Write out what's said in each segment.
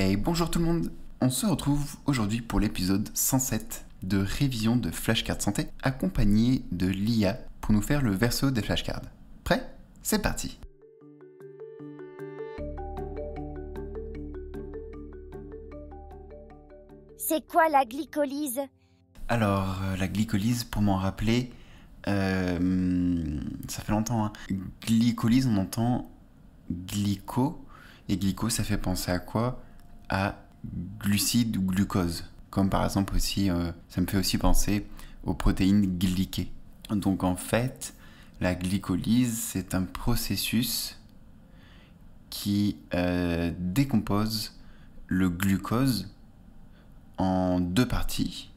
Et bonjour tout le monde On se retrouve aujourd'hui pour l'épisode 107 de révision de flashcards santé accompagné de l'IA pour nous faire le verso des flashcards. Prêt C'est parti C'est quoi la glycolyse Alors, euh, la glycolyse, pour m'en rappeler, euh, ça fait longtemps. Hein. Glycolyse, on entend glyco. Et glyco, ça fait penser à quoi à glucides ou glucose. Comme par exemple aussi, euh, ça me fait aussi penser aux protéines glyquées. Donc en fait, la glycolyse, c'est un processus qui euh, décompose le glucose en deux parties.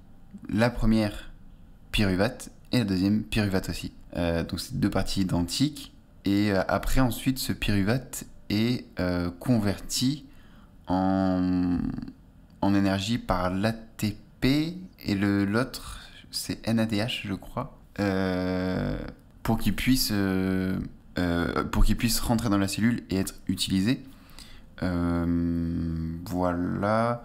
La première pyruvate et la deuxième pyruvate aussi. Euh, donc c'est deux parties identiques. Et après ensuite, ce pyruvate est converti en, en énergie par l'ATP et le l'autre c'est NADH je crois euh, pour qu'il puisse euh, euh, pour qu'il puisse rentrer dans la cellule et être utilisé voilà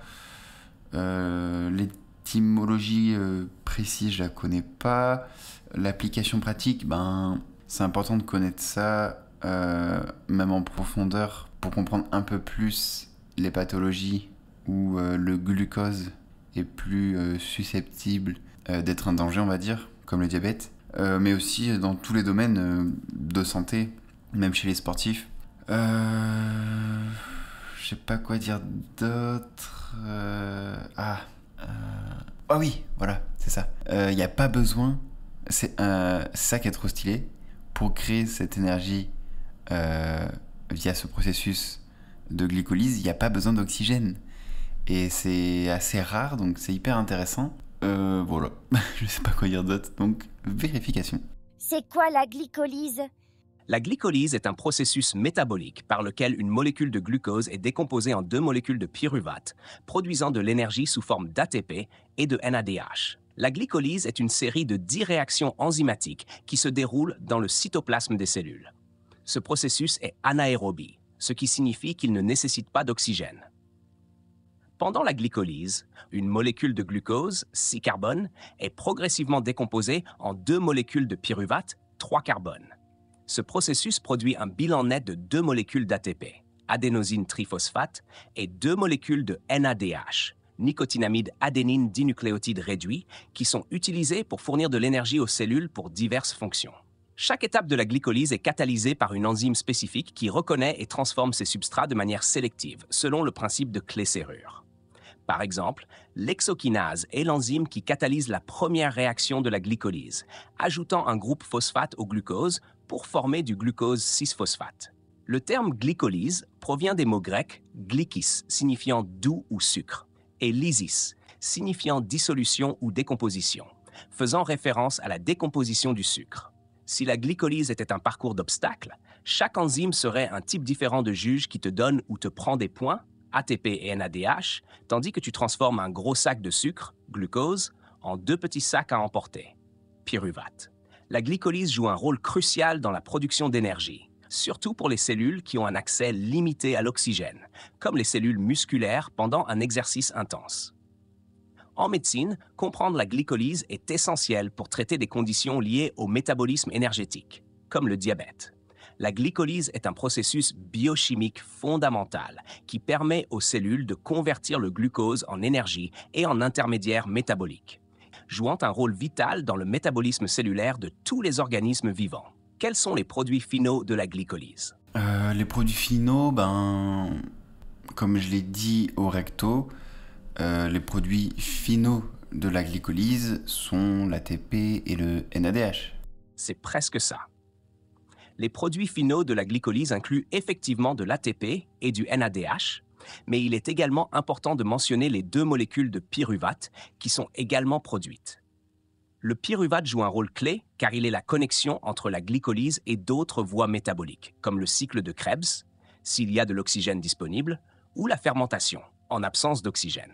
l'étymologie précise je la connais pas l'application pratique ben c'est important de connaître ça même en profondeur pour comprendre un peu plus les pathologies où euh, le glucose est plus euh, susceptible euh, d'être un danger, on va dire, comme le diabète, mais aussi dans tous les domaines de santé, même chez les sportifs. Je sais pas quoi dire d'autre. Ah. Ah oui, voilà, c'est ça. Il n'y a pas besoin. C'est ça qui est trop stylé pour créer cette énergie via ce processus de glycolyse, il n'y a pas besoin d'oxygène. Et c'est assez rare, donc c'est hyper intéressant. Euh, voilà, je ne sais pas quoi dire d'autre, donc vérification. C'est quoi la glycolyse La glycolyse est un processus métabolique par lequel une molécule de glucose est décomposée en deux molécules de pyruvate, produisant de l'énergie sous forme d'ATP et de NADH. La glycolyse est une série de dix réactions enzymatiques qui se déroulent dans le cytoplasme des cellules. Ce processus est anaérobie, ce qui signifie qu'il ne nécessite pas d'oxygène. Pendant la glycolyse, une molécule de glucose, 6 carbone, est progressivement décomposée en deux molécules de pyruvate, 3 carbone. Ce processus produit un bilan net de deux molécules d'ATP, adénosine triphosphate, et deux molécules de NADH, nicotinamide adénine dinucléotide réduit, qui sont utilisées pour fournir de l'énergie aux cellules pour diverses fonctions. Chaque étape de la glycolyse est catalysée par une enzyme spécifique qui reconnaît et transforme ses substrats de manière sélective, selon le principe de clé-serrure. Par exemple, l'exokinase est l'enzyme qui catalyse la première réaction de la glycolyse, ajoutant un groupe phosphate au glucose pour former du glucose cisphosphate. phosphate Le terme glycolyse provient des mots grecs glykis, signifiant doux ou sucre, et lysis, signifiant dissolution ou décomposition, faisant référence à la décomposition du sucre. Si la glycolyse était un parcours d'obstacles, chaque enzyme serait un type différent de juge qui te donne ou te prend des points, ATP et NADH, tandis que tu transformes un gros sac de sucre, glucose, en deux petits sacs à emporter, pyruvate. La glycolyse joue un rôle crucial dans la production d'énergie, surtout pour les cellules qui ont un accès limité à l'oxygène, comme les cellules musculaires pendant un exercice intense. En médecine, comprendre la glycolyse est essentiel pour traiter des conditions liées au métabolisme énergétique, comme le diabète. La glycolyse est un processus biochimique fondamental qui permet aux cellules de convertir le glucose en énergie et en intermédiaire métabolique, jouant un rôle vital dans le métabolisme cellulaire de tous les organismes vivants. Quels sont les produits finaux de la glycolyse euh, Les produits finaux, ben, comme je l'ai dit au recto, euh, les produits finaux de la glycolyse sont l'ATP et le NADH. C'est presque ça. Les produits finaux de la glycolyse incluent effectivement de l'ATP et du NADH, mais il est également important de mentionner les deux molécules de pyruvate qui sont également produites. Le pyruvate joue un rôle clé car il est la connexion entre la glycolyse et d'autres voies métaboliques, comme le cycle de Krebs, s'il y a de l'oxygène disponible, ou la fermentation, en absence d'oxygène.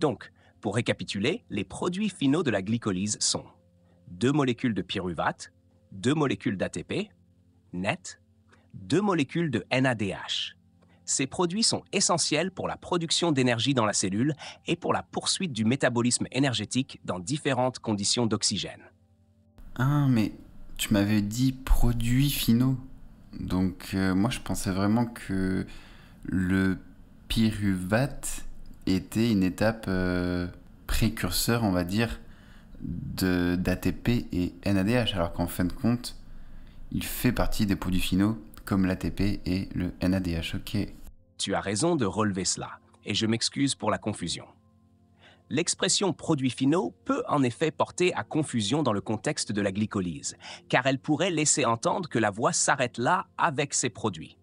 Donc, pour récapituler, les produits finaux de la glycolyse sont deux molécules de pyruvate, deux molécules d'ATP, net, deux molécules de NADH. Ces produits sont essentiels pour la production d'énergie dans la cellule et pour la poursuite du métabolisme énergétique dans différentes conditions d'oxygène. Ah, mais tu m'avais dit produits finaux. Donc euh, moi je pensais vraiment que le pyruvate était une étape euh, précurseur, on va dire, d'ATP et NADH, alors qu'en fin de compte, il fait partie des produits finaux comme l'ATP et le NADH. Ok. Tu as raison de relever cela, et je m'excuse pour la confusion. L'expression produits finaux peut en effet porter à confusion dans le contexte de la glycolyse, car elle pourrait laisser entendre que la voie s'arrête là avec ces produits.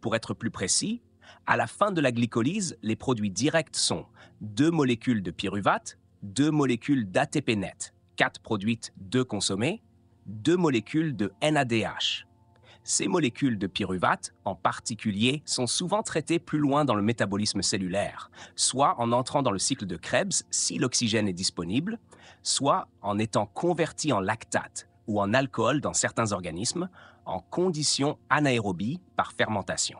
Pour être plus précis, à la fin de la glycolyse, les produits directs sont deux molécules de pyruvate, deux molécules d'ATP net, quatre produites, deux consommées, deux molécules de NADH. Ces molécules de pyruvate, en particulier, sont souvent traitées plus loin dans le métabolisme cellulaire, soit en entrant dans le cycle de Krebs si l'oxygène est disponible, soit en étant converties en lactate ou en alcool dans certains organismes, en conditions anaérobies par fermentation.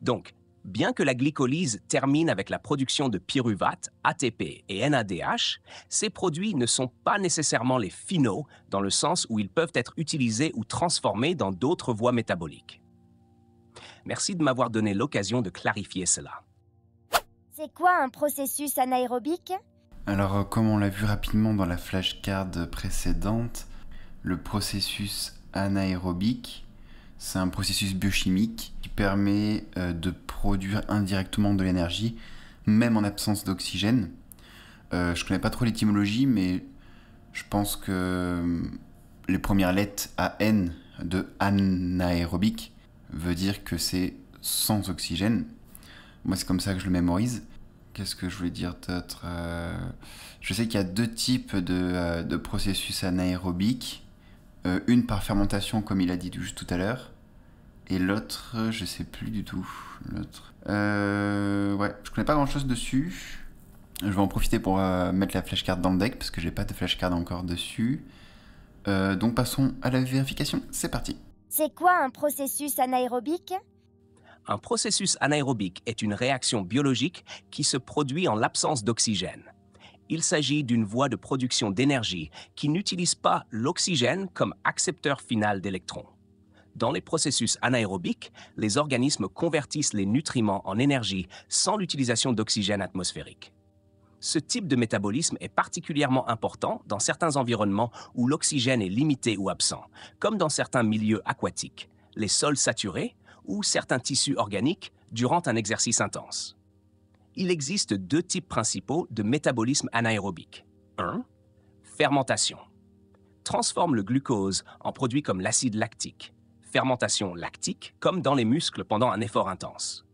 Donc, bien que la glycolyse termine avec la production de pyruvate, ATP et NADH, ces produits ne sont pas nécessairement les finaux dans le sens où ils peuvent être utilisés ou transformés dans d'autres voies métaboliques. Merci de m'avoir donné l'occasion de clarifier cela. C'est quoi un processus anaérobique Alors, comme on l'a vu rapidement dans la flashcard précédente, le processus anaérobique, c'est un processus biochimique permet euh, de produire indirectement de l'énergie, même en absence d'oxygène. Euh, je connais pas trop l'étymologie, mais je pense que euh, les premières lettres AN de anaérobique veut dire que c'est sans oxygène. Moi, c'est comme ça que je le mémorise. Qu'est-ce que je voulais dire d'autre euh, Je sais qu'il y a deux types de, processus anaérobiques. une par fermentation, comme il a dit juste tout à l'heure, et l'autre, je sais plus du tout. L'autre. Euh, ouais, je connais pas grand chose dessus. Je vais en profiter pour euh, mettre la flashcard dans le deck parce que j'ai pas de flashcard encore dessus. Euh, donc passons à la vérification. C'est parti. C'est quoi un processus anaérobique Un processus anaérobique est une réaction biologique qui se produit en l'absence d'oxygène. Il s'agit d'une voie de production d'énergie qui n'utilise pas l'oxygène comme accepteur final d'électrons. Dans les processus anaérobiques, les organismes convertissent les nutriments en énergie sans l'utilisation d'oxygène atmosphérique. Ce type de métabolisme est particulièrement important dans certains environnements où l'oxygène est limité ou absent, comme dans certains milieux aquatiques, les sols saturés ou certains tissus organiques durant un exercice intense. Il existe deux types principaux de métabolisme anaérobique. 1. Fermentation. Transforme le glucose en produits comme l'acide lactique, fermentation lactique, comme dans les muscles pendant un effort intense.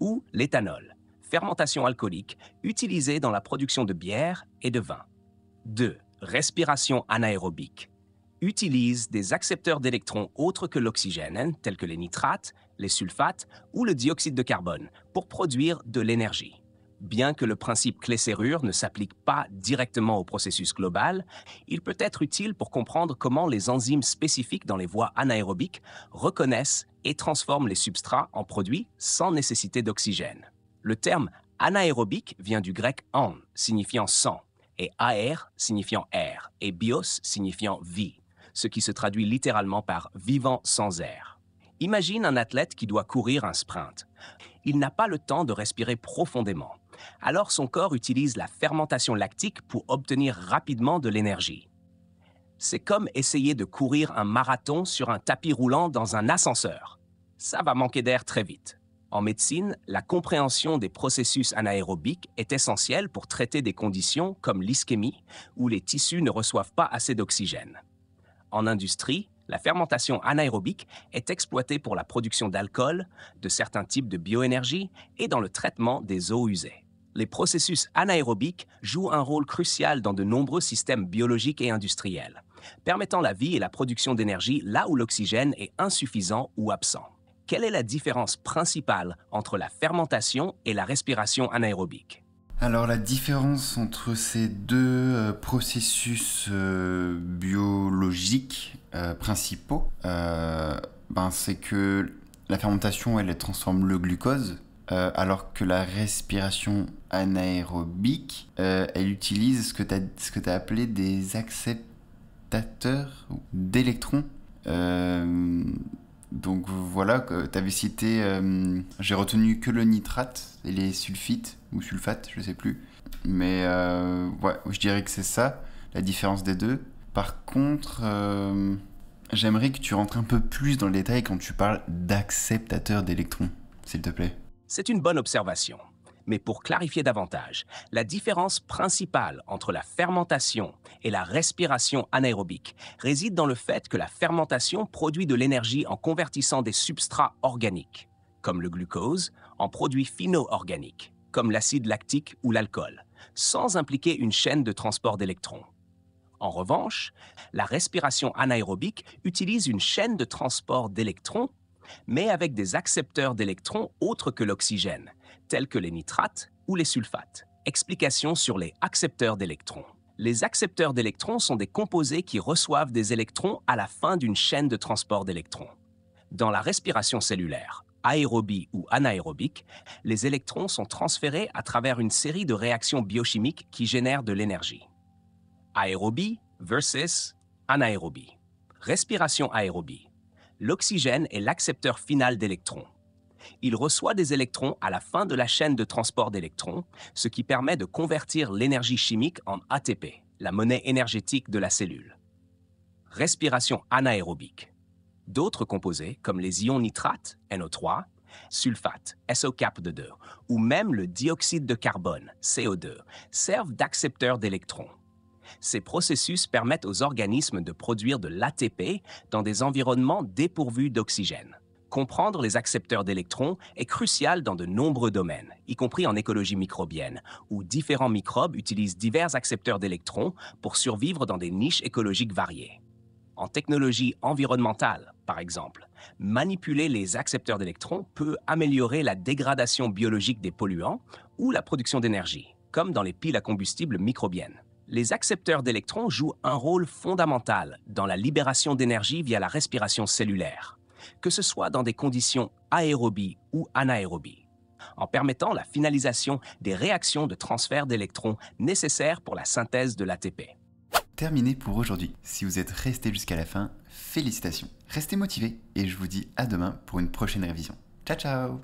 Ou l'éthanol, fermentation alcoolique, utilisée dans la production de bière et de vin. 2. Respiration anaérobique. Utilise des accepteurs d'électrons autres que l'oxygène, tels que les nitrates, les sulfates ou le dioxyde de carbone, pour produire de l'énergie. Bien que le principe clé-serrure ne s'applique pas directement au processus global, il peut être utile pour comprendre comment les enzymes spécifiques dans les voies anaérobiques reconnaissent et transforment les substrats en produits sans nécessité d'oxygène. Le terme anaérobique vient du grec an, signifiant sang, et aer signifiant air, et bios signifiant vie, ce qui se traduit littéralement par vivant sans air. Imagine un athlète qui doit courir un sprint. Il n'a pas le temps de respirer profondément alors son corps utilise la fermentation lactique pour obtenir rapidement de l'énergie. C'est comme essayer de courir un marathon sur un tapis roulant dans un ascenseur. Ça va manquer d'air très vite. En médecine, la compréhension des processus anaérobiques est essentielle pour traiter des conditions comme l'ischémie, où les tissus ne reçoivent pas assez d'oxygène. En industrie, la fermentation anaérobique est exploitée pour la production d'alcool, de certains types de bioénergie et dans le traitement des eaux usées les processus anaérobiques jouent un rôle crucial dans de nombreux systèmes biologiques et industriels, permettant la vie et la production d'énergie là où l'oxygène est insuffisant ou absent. Quelle est la différence principale entre la fermentation et la respiration anaérobique alors la différence entre ces deux euh, processus euh, biologiques euh, principaux, ben, c'est que la fermentation, elle transforme le glucose euh, alors que la respiration anaérobique, euh, elle utilise ce que tu as, as, appelé des acceptateurs d'électrons. Euh, donc voilà, tu avais cité, j'ai retenu que le nitrate et les sulfites, ou sulfates, je ne sais plus. Mais ouais, je dirais que c'est ça, la différence des deux. Par contre, j'aimerais que tu rentres un peu plus dans le détail quand tu parles d'acceptateurs d'électrons, s'il te plaît. C'est une bonne observation. Mais pour clarifier davantage, la différence principale entre la fermentation et la respiration anaérobique réside dans le fait que la fermentation produit de l'énergie en convertissant des substrats organiques, comme le glucose, en produits finaux organiques comme l'acide lactique ou l'alcool, sans impliquer une chaîne de transport d'électrons. En revanche, la respiration anaérobique utilise une chaîne de transport d'électrons mais avec des accepteurs d'électrons autres que l'oxygène, tels que les nitrates ou les sulfates. Explication sur les accepteurs d'électrons. Les accepteurs d'électrons sont des composés qui reçoivent des électrons à la fin d'une chaîne de transport d'électrons. Dans la respiration cellulaire, aérobie ou anaérobique, les électrons sont transférés à travers une série de réactions biochimiques qui génèrent de l'énergie. Aérobie versus anaérobie. Respiration aérobie l'oxygène est l'accepteur final d'électrons. Il reçoit des électrons à la fin de la chaîne de transport d'électrons, ce qui permet de convertir l'énergie chimique en ATP, la monnaie énergétique de la cellule. Respiration anaérobique. D'autres composés, comme les ions nitrates, NO3, sulfate, SO2, ou même le dioxyde de carbone, CO2, servent d'accepteurs d'électrons. Ces processus permettent aux organismes de produire de l'ATP dans des environnements dépourvus d'oxygène. Comprendre les accepteurs d'électrons est crucial dans de nombreux domaines, y compris en écologie microbienne, où différents microbes utilisent divers accepteurs d'électrons pour survivre dans des niches écologiques variées. En technologie environnementale, par exemple, manipuler les accepteurs d'électrons peut améliorer la dégradation biologique des polluants ou la production d'énergie, comme dans les piles à combustible microbiennes les accepteurs d'électrons jouent un rôle fondamental dans la libération d'énergie via la respiration cellulaire, que ce soit dans des conditions aérobies ou anaérobies, en permettant la finalisation des réactions de transfert d'électrons nécessaires pour la synthèse de l'ATP. Terminé pour aujourd'hui. Si vous êtes resté jusqu'à la fin, félicitations. Restez motivés et je vous dis à demain pour une prochaine révision. Ciao ciao